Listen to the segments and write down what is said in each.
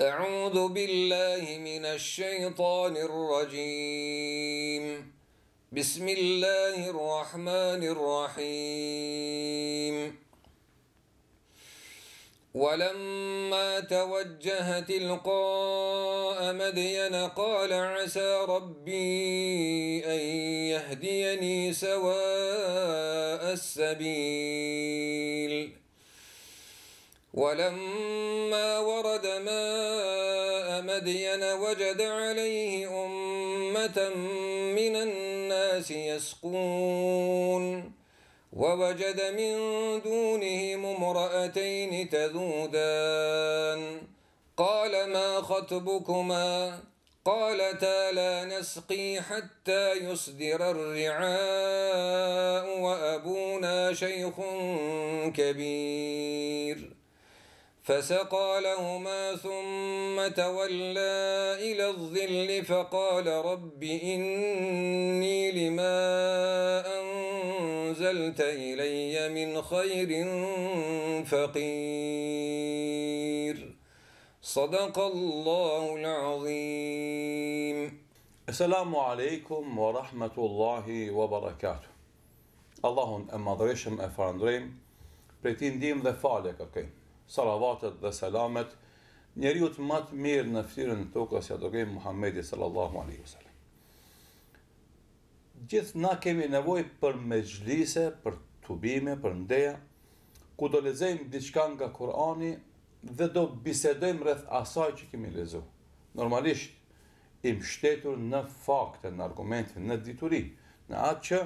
أعوذ بالله من الشيطان الرجيم بسم الله الرحمن الرحيم ولما توجه تلقاء مدين قال عسى ربي أن يهديني سواء السبيل ولما ورد ماء مدين وجد عليه أمة من الناس يسقون ووجد من دونهم امرأتين تذودان قال ما خطبكما قالتا لا نسقي حتى يصدر الرعاء وأبونا شيخ كبير فسقى لهما ثم تولى إلى الظل فقال رب إني لما أنزلت إلي من خير فقير صدق الله العظيم السلام عليكم ورحمة الله وبركاته اللهم أما madhreshëm أفراندريم بريتين ديم ti ndihmë أكيد okay. salavatet dhe selamet njeriu të më të mirë në fytyrën të tokës si ja kemi Muhamedi sallallahu alaihi wasallam gjithë na kemi nevoj për me gjlise, për tubime, për ndeja, ku do lezejmë diçka nga Korani dhe do bisedojmë rrëth asaj që kemi lezu. Normalisht, im shtetur në fakte, në argumente, në dituri, në atë që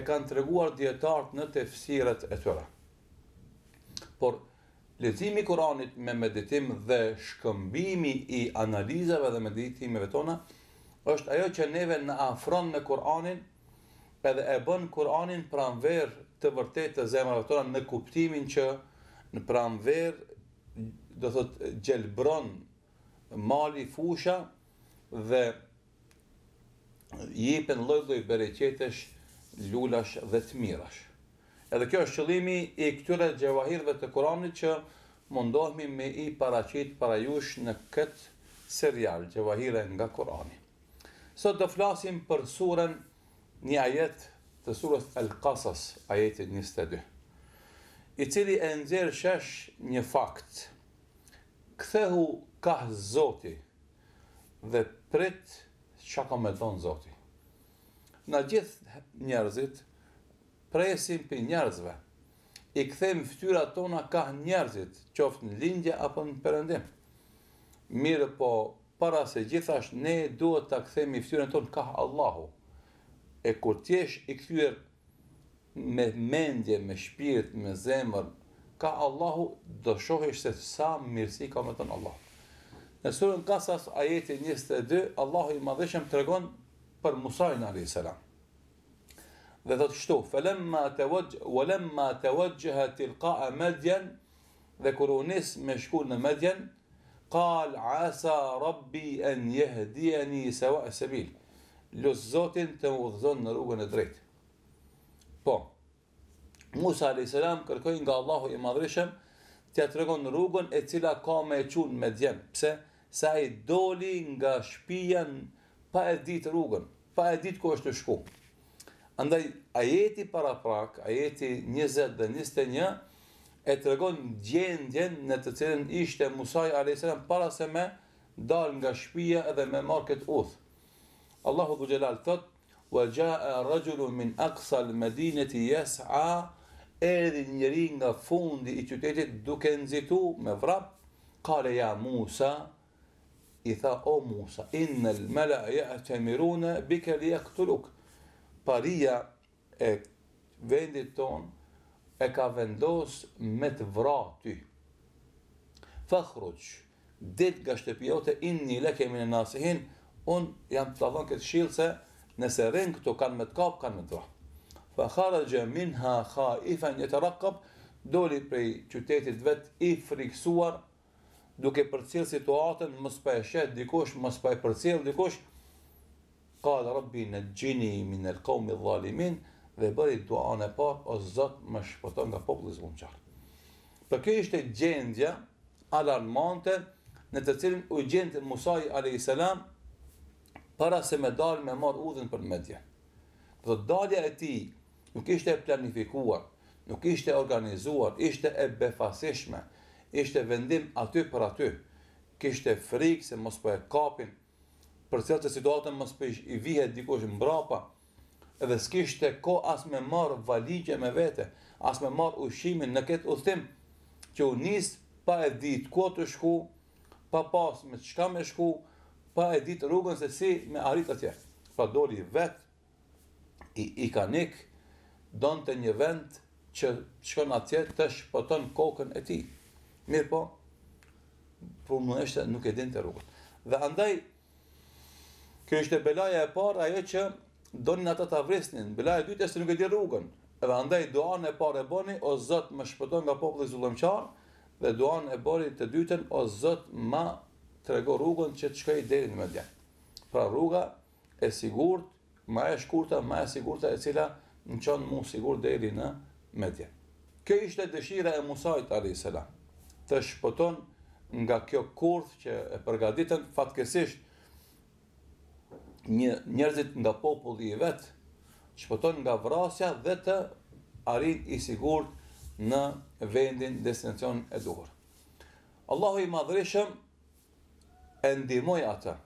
e kanë të reguar djetartë në tefsiret e tëra. Por, lecimi Koranit me meditim dhe shkëmbimi i analizave dhe meditimeve tona, është ajo që neve në afron në Koranin, edhe e bën Koranin pramver të vërtet të zemrave tona në kuptimin që në pramver do thot gjelbron mali fusha dhe jipen lëdhoj bereqetesh, lulash dhe të mirash. Edhe kjo është qëllimi i këtyre gjevahirve të Kuranit që mundohemi me i paraqit para jush në këtë serial gjevahire nga Kurani. Sot do flasim për surën një ajet të surës El Kasas, ajeti 22, i cili e nëzirë shesh një fakt, këthehu ka zoti dhe prit që ka me zoti. Në gjithë njerëzit, presim për njerëzve, i këthem ftyra tona ka njerëzit, qoftë në lindje apo në përëndim. Mirë po, para se gjithasht, ne duhet të i ftyra tonë ka Allahu. E kur tjesh i këthyrë me mendje, me shpirt, me zemër, ka Allahu, do shohesh se sa mirësi ka me tonë Allahu. Në surën kasas, ajeti 22, Allahu i madhëshem të regonë për Musajnë a.s dhe thot kështu falamma tawajja walamma tawajja tilqa madyan dhe kur u nis me shku në Madyan qal asa rabbi an yahdiyani sawa sabil lu zotin te udhëzon në rrugën e drejtë po Musa alayhis salam kërkoi nga Allahu i madhreshëm të ia tregon rrugën e cila ka më të qut në pse sa i doli nga shtëpia pa e ditë rrugën pa e ditë ku është të shkojë Andaj, ajeti para prak, ajeti 20 dhe 21, e të regon gjendjen në të cilën ishte Musaj a.s. para se me dal nga shpia edhe me market uth. Allahu dhu gjelal thot, wa gja e rëgjullu min aksal medinet i jesha, edhe njëri nga fundi i qytetit duke nëzitu me vrap, kare ja Musa, i tha o Musa, inë në e ja të mirune, bikër këtë lukë, paria e vendit ton e ka vendos me të vra ty. Fëkhruq, dit nga shtepiote, in një leke minë nasihin, unë jam të thonë këtë shilë se nëse rinë këto kanë me të kapë, kanë me të vra. Fëkharëgjë minë ha kha ifa një të rakëp, doli prej qytetit vetë i friksuar, duke për cilë situatën, mësë për e shetë dikush, mësë për e për cilë dikush, Qala rabbi në gjeni në kaumit dhalimin dhe bëri dua në o zot më shpëton nga popullis më qarë. Për kjo ishte gjendja alarmante në të cilin u gjendë Musaj a.s. para se me dalë me marë udhën për medje. Dhe dalja e ti nuk ishte e planifikuar, nuk ishte e organizuar, ishte e befasishme, ishte vendim aty për aty, kishte frikë se mos po e kapin për cilë që situatën më spesh i vihet dikush mbrapa, edhe s'kishte ko as me marë valigje me vete, as me marë ushimin në këtë uthim, që u nisë pa e ditë ku të shku, pa pas me shka me shku, pa e ditë rrugën se si me arritë atje. Pra doli vetë, i, i kanik, donë të një vend që shkon atje të shpoton kokën e ti. Mirë po, për më nështë nuk e din të rrugën. Dhe andaj, Kjo ishte belaja e parë ajo që donin ata ta vresnin. Belaja e dytë se nuk e di rrugën. Edhe andaj duan e parë e bëni o Zot më shpëto nga populli zullëmçar dhe duan e bëri të dytën o Zot më trego rrugën që të shkoj deri në Medinë. Pra rruga e sigurt, më e shkurtë, më e sigurta e cila më çon mu sigurt deri në medje. Kjo ishte dëshira e Musajt a.s. të shpëton nga kjo kurth që e përgaditën fatkesisht një njerëzit nga populli i vetë, shpëton nga vrasja dhe të arrit i sigurt në vendin destinacion e duhur. Allahu i madhreshëm e ndimoj ata,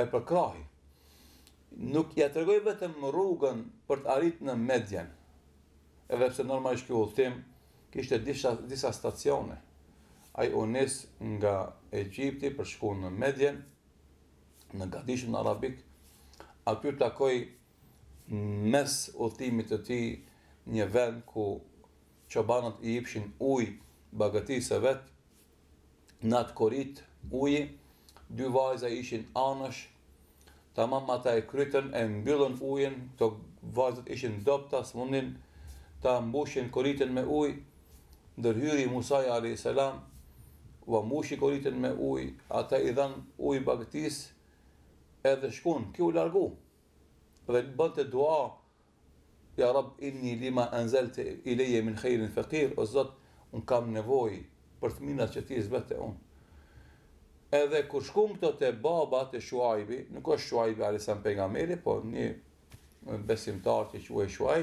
e përkrahi. Nuk ja të vetëm rrugën për të arrit në medjen, edhe pse normalisht kjo ultim, kishte disa, disa stacione. A i unis nga Egjipti për shku në medjen, në gadishën arabik, aty takoj mes otimit të ti një vend ku qëbanët i ipshin uj bagatisë e vetë, në atë korit uj, dy vajza ishin anësh, ta mamma ta e krytën e mbyllën ujën, të vajzët ishin dopta, së mundin ta mbushin koritën me ujë, ndërhyri Musaj a.s. va mushi koritën me ujë, ata i dhanë ujë bagatisë, edhe shkun, kjo u largu, dhe e dua, ja rab, inni lima të i leje min khejrin fekir, o zot, unë kam nevoj për të minat që ti zbete unë. Edhe kur shkum të të baba të shuajbi, nuk është shuajbi alisan për nga meri, po një besimtar që që e shuaj,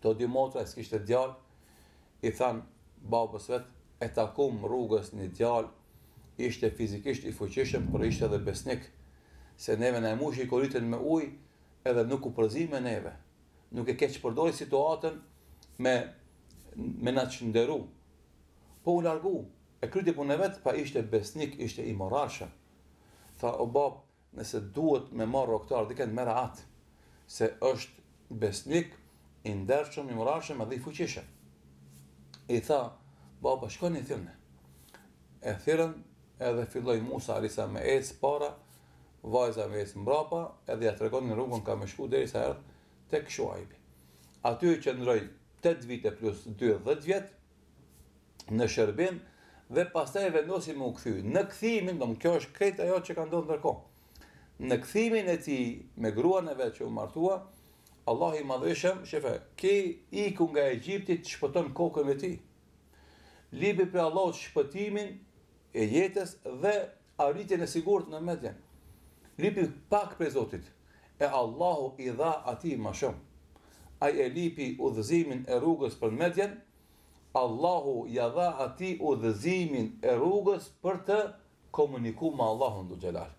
të dy motra e s'kishtë djallë, i thanë babës vetë, e takum rrugës një djallë, ishte fizikisht i fuqishëm, por ishte edhe besnikë, se neve në e mushi i koritën me uj, edhe nuk u përzime me neve, nuk e keqë përdori situatën me, me në që nderu, po u largu, e kryti punë e vetë, pa ishte besnik, ishte i morashë, tha o bab, nëse duhet me marrë o këtarë, dike mera atë, se është besnik, i ndërshëm, i morashëm, edhe i fuqishëm, i tha, baba, shkojnë i thyrënë, e thyrën, edhe filloj Musa Arisa me ecë para, vajza me isë mbrapa, edhe ja të në rrugën ka me shku dhe i sa erë të këshuajbi. Aty e që 8 vite plus 12 vjetë në shërbim, dhe pas të e vendosi më u këthy. Në këthimin, do më kjo është krejtë ajo që ka ndonë në Në këthimin e ti me gruan e vetë që u martua, Allah i madhëshëm, shëfe, ke i nga Egyptit të shpëton kokën e ti. Libi për Allah të shpëtimin e jetës dhe arritin e sigurët në medjenë lipi pak për Zotit, e Allahu i dha ati ma shumë. A e lipi u dhëzimin e rrugës për në medjen, Allahu i dha ati u dhëzimin e rrugës për të komuniku ma Allahu në gjelalë.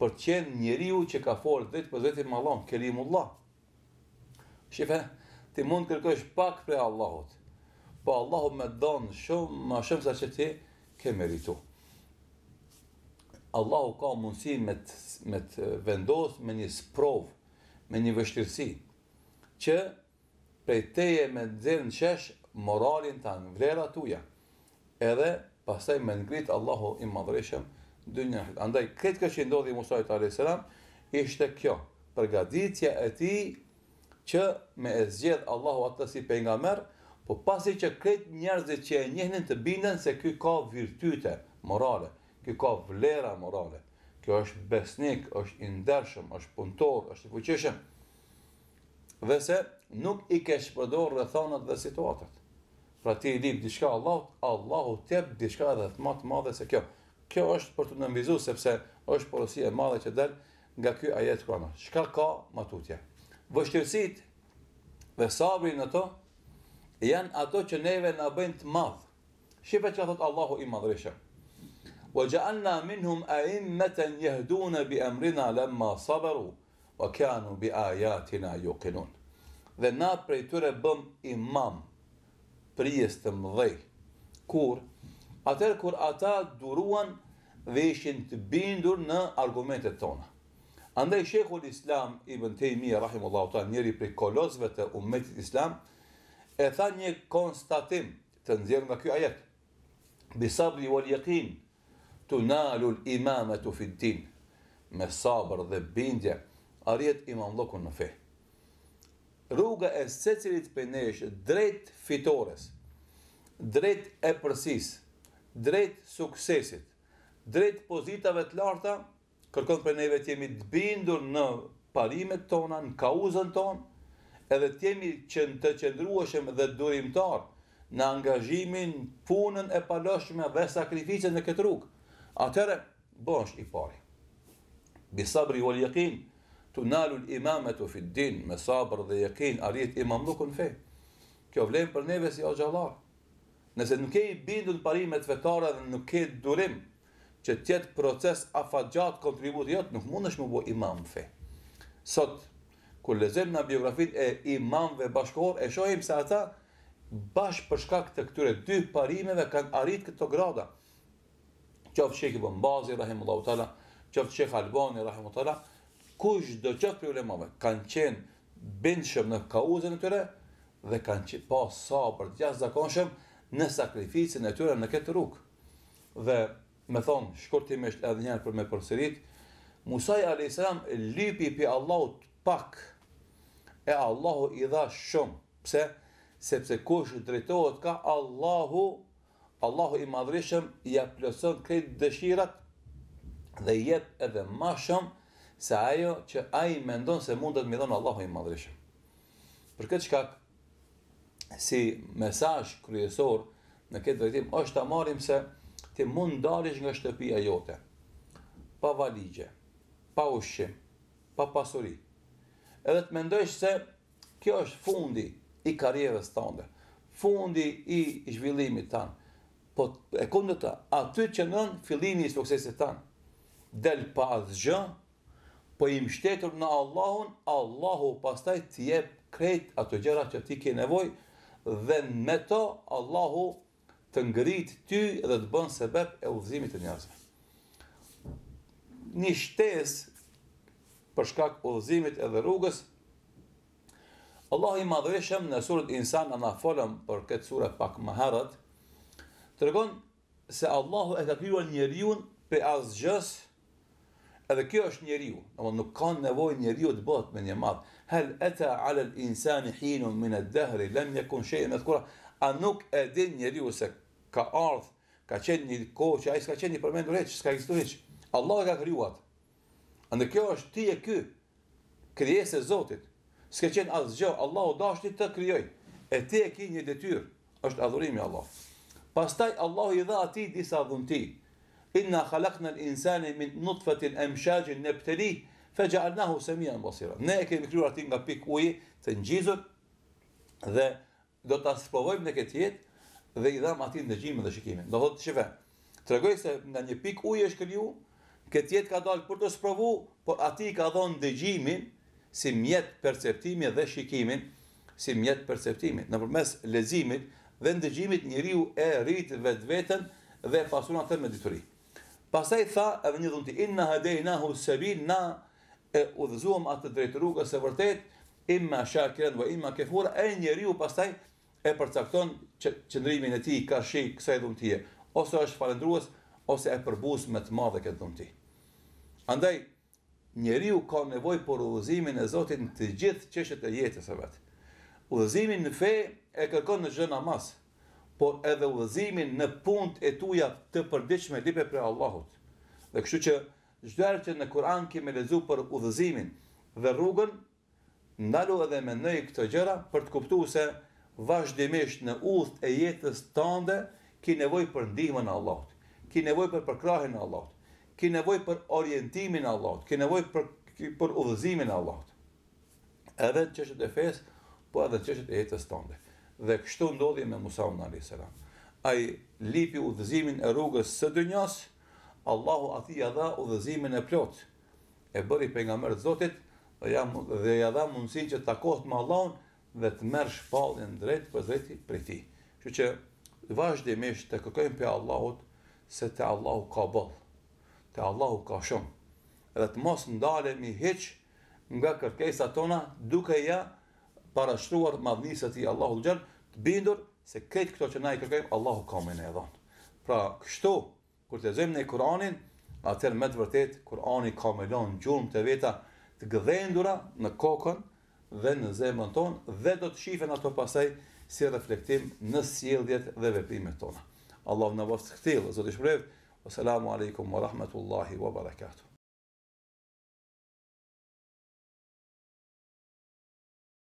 Për të qenë njeriu që ka forë dhe të për Zotit ma Allahu, kelimullah. Allah. Shifë, ti mund kërkësh pak për Allahot, po Allahu me donë shumë ma shumë sa që ti ke meritu. Allahu ka mundësi me të, me të vendos me një sprov, me një vështirësi, që prej teje me të zirë në shesh moralin të në vlera tuja, edhe pasaj me ngritë Allahu i madrëshem dë një Andaj, këtë këtë që ndodhi Musajt A.S. ishte kjo, përgaditja e ti që me e zgjedh Allahu atë si për nga merë, po pasi që këtë njerëzit që e njëhnin të binden se këtë ka virtyte, morale, Kjo ka vlera morale. Kjo është besnik, është indershëm, është punëtor, është fuqishëm. Dhe se nuk i ke shpërdor rrethonat dhe situatat. Pra ti i di diçka Allahut, Allahu tep, di diçka edhe më të madhe se kjo. Kjo është për të ndërmbizuar sepse është porosia e madhe që del nga ky ajet kona. Çka ka matutje? Vështirësit dhe sabri në to janë ato që neve na bëjnë të madh. Shipet që thot Allahu i madhreshëm. وجعلنا منهم أئمة يهدون بأمرنا لما صبروا وكانوا بآياتنا يوقنون dhe na prej tyre bëm imam prijes të mëdhej kur atër kur ata duruan dhe ishin të bindur në argumentet tona andaj shekull islam ibn Tejmi rahimullahu ta njeri prej kolosve të umetit islam e tha një konstatim të nëzirë nga kjo ajet sabri wal jekin të nalul imamet u fitin, me sabër dhe bindje, rjet imam lëkun në fej. Rruga e se cilit për neshë drejt fitores, drejt e përsis, drejt suksesit, drejt pozitave të larta, kërkon për neve të jemi të bindur në parimet tona, në kauzën tonë, edhe të jemi që në të qendrueshëm dhe durimtar në angazhimin, punën e paloshme dhe sakrificën në këtë rrugë. Atëre, bësh i pari. Bi sabri wal jekin, të nalu lë u fit din, me sabr dhe jekin, arrit imam nuk në fe. Kjo vlem për neve si o gjallar. Nëse nuk e i bindu në parimet vetara dhe nuk e durim, që tjetë proces afajat kontribut jot, nuk mund është më bo imam në fe. Sot, kur lezim në biografin e imamve bashkohor, e shohim se ata bashkë përshka këtë këture dy parimeve kanë arrit këto grada qoftë Sheikh Ibn Baz i rahimullahu taala, qoftë Sheikh Albani rahimullahu taala, kush do të çojë problemin më? Kan bindshëm në kauzën e tyre dhe kanë qen pa sabër të jashtëzakonshëm në sakrificën e tyre në këtë rrugë. Dhe me thon shkurtimisht edhe një herë për me përsërit, Musa a.s. alayhis për lypi pi Allahut pak e Allahu i dha shumë. Pse? Sepse kush drejtohet ka Allahu Allahu i madhrishëm ja plëson këtë dëshirat dhe jep edhe ma shumë se ajo që aji mendon se mundet me dhonë Allahu i madhrishëm. Për këtë shkak, si mesaj kryesor në këtë drejtim, është të marim se ti mund dalish nga shtëpia jote, pa valigje, pa ushqim, pa pasuri, edhe të mendojsh se kjo është fundi i karierës të ndër, fundi i zhvillimit të ndër, po e kom të ta, aty që nënë fillimi i suksesit tanë, del pa atë po i mshtetur në Allahun, Allahu pastaj të jep krejt ato gjëra që ti ke nevoj, dhe me to Allahu të ngrit ty dhe të bën sebeb e udhëzimit të njerëzve. Një shtes për shkak udhëzimit edhe rrugës, Allahu i madhreshem në surët insan folëm për këtë surët pak maherët, të regon se Allahu e ka kryuar njeriu për asgjës edhe kjo është njeriu do nuk ka nevojë njeriu të bëhet me një mad ata ala al insan hin min al dahr lam yakun shay mazkura a nuk e din njeriu se ka ardh ka qenë një kohë që ai s'ka qenë një përmendur hiç s'ka ekzistuar hiç Allahu e ka kryuat ande kjo është ti e ky krijesë e Zotit s'ka qenë asgjë Allahu dashni të krijojë e ti e ke një detyrë është adhurimi i Allahut Pastaj Allahu i dha atij disa dhunti. Inna khalaqna al-insana min nutfatin amshaj nabtali faj'alnahu samian basira. Ne e kemi krijuar atin nga pik uji të ngjizur dhe do ta sprovojmë në këtë jetë dhe i dha më atin dëgjimin dhe shikimin. Do thotë çeve. Tregoj se nga një pik uji është kriju, këtë jetë ka dalë për të sprovu, por aty ka dhënë dëgjimin si mjet perceptimi dhe shikimin si mjet perceptimi. Nëpërmes leximit, dhe ndëgjimit njëriu e rrit vetë vetën dhe pasun atër me dituri. Pasaj tha edhe një dhunti, inna hadejna husebin na e udhëzuam atë drejtë rrugës se vërtet, ima shakiren vë ima kefura, e njëriu pasaj e përcakton qëndrimin e ti, ka shi, kësaj dhuntije, ose është falendruës, ose e përbus me të madhe këtë dhunti. Andaj, njëriu ka nevoj për udhëzimin e Zotit në të gjithë qeshet e jetës e vetë. Udhëzimin në fe e kërkon në çdo namaz, por edhe udhëzimin në punë e tuaja të përditshme dipe për Allahut. Dhe kështu që çdo herë që në Kur'an kemi lexuar për udhëzimin dhe rrugën, ndalo edhe me këto gjëra për të kuptuar se vazhdimisht në udhë e jetës tande ki nevoj për ndihme në Allahot, ki nevoj për përkrahin në Allahot, ki nevoj për orientimin në Allahot, ki nevoj për, për udhëzimin në Allahot. Edhe që të fesë, po edhe qështet e jetës tënde. Dhe kështu ndodhje me Musaun a.s. A i lipi u dhëzimin e rrugës së dënjas, Allahu ati ja dha u dhëzimin e plot, e bëri për nga mërë zotit, dhe ja dha mundësin që takohet më Allahun dhe të mërë shpallin drejt për drejti për ti. Që që vazhdimisht të këkojmë për Allahut se të Allahu ka bëllë, të Allahu ka shumë, dhe të mos ndalemi heqë nga kërkesa tona duke ja parashtruar madhnisë të Allahu xhan, të bindur se këtë këto që na i kërkojmë Allahu ka më ne dhon. Pra, kështu kur të zëjmë në Kur'anin, atëherë me të vërtet Kur'ani ka më gjurmë të veta të gdhendura në kokën dhe në zemrën tonë dhe do të shifen ato pasaj si reflektim në sjelljet dhe veprimet tona. Allahu na vaf të kthjellë, Zoti shpreh. Wassalamu alaikum wa rahmetullahi wa barakatuh.